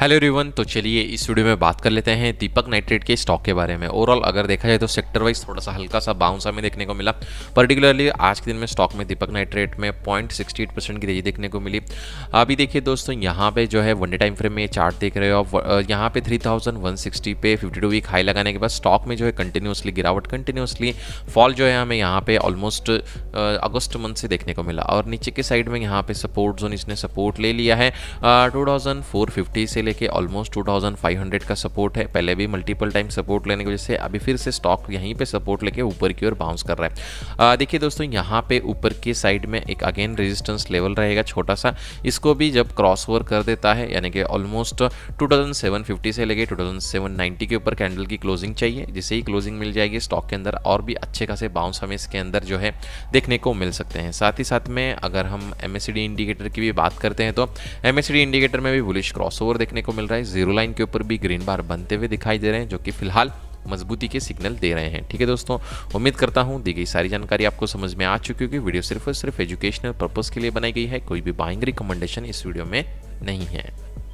hello रिवन तो चलिए इस वीडियो में बात कर लेते हैं दीपक नाइट्रेट के स्टॉक के बारे में ओवरऑल अगर देखा जाए तो सेक्टर वाइज थोड़ा सा हल्का सा बाउंस हमें देखने को मिला पर्टिकुलरली आज के दिन में स्टॉक में दीपक नाइट्रेट में पॉइंट सिक्सटी एट परसेंट की तेजी देखने को मिली अभी देखिए दोस्तों यहाँ पे जो है वन डे टाइम फ्रेम में चार्ट देख रहे हो आप यहाँ पे थ्री थाउजेंड वन सिक्सटी पे फिफ्टी टू वीक हाई लगाने के बाद स्टॉक में जो है कंटिन्यूसली गिरावट कंटिन्यूसली फॉल जो है हमें यहाँ पे ऑलमोस्ट अगस्त मंथ से देखने को मिला और नीचे के साइड में यहाँ पे सपोर्ट जोन इसने सपोर्ट ले लिया है टू थाउजेंड फोर फिफ्टी से लेके ऑलमोस्ट 2500 का सपोर्ट है पहले भी मल्टीपल टाइम सपोर्ट लेने की वजह से अभी फिर से स्टॉक यहीं पे सपोर्ट लेके ऊपर की ओर बाउंस कर रहा है देखिए दोस्तों यहाँ पे ऊपर के साइड में एक अगेन रेजिस्टेंस लेवल रहेगा छोटा सा इसको भी जब क्रॉस ओवर कर देता है यानी कि ऑलमोस्ट टू से लेके टू के ऊपर कैंडल की क्लोजिंग चाहिए जिसे ही क्लोजिंग मिल जाएगी स्टॉक के अंदर और भी अच्छे खासे बाउंस हमें इसके अंदर जो है देखने को मिल सकते हैं साथ ही साथ में अगर हम एम इंडिकेटर की भी बात करते हैं तो एम इंडिकेटर में भी बुलिश क्रॉस देखने देखने को मिल रहा है जीरो लाइन के ऊपर भी ग्रीन बार बनते हुए दिखाई दे रहे हैं जो कि फिलहाल मजबूती के सिग्नल दे रहे हैं ठीक है दोस्तों उम्मीद करता हूं दी गई सारी जानकारी आपको समझ में आ चुकी होगी वीडियो सिर्फ और सिर्फ एजुकेशनल पर्पज़ के लिए बनाई गई है कोई भी बाइंग रिकमेंडेशन इस वीडियो में नहीं है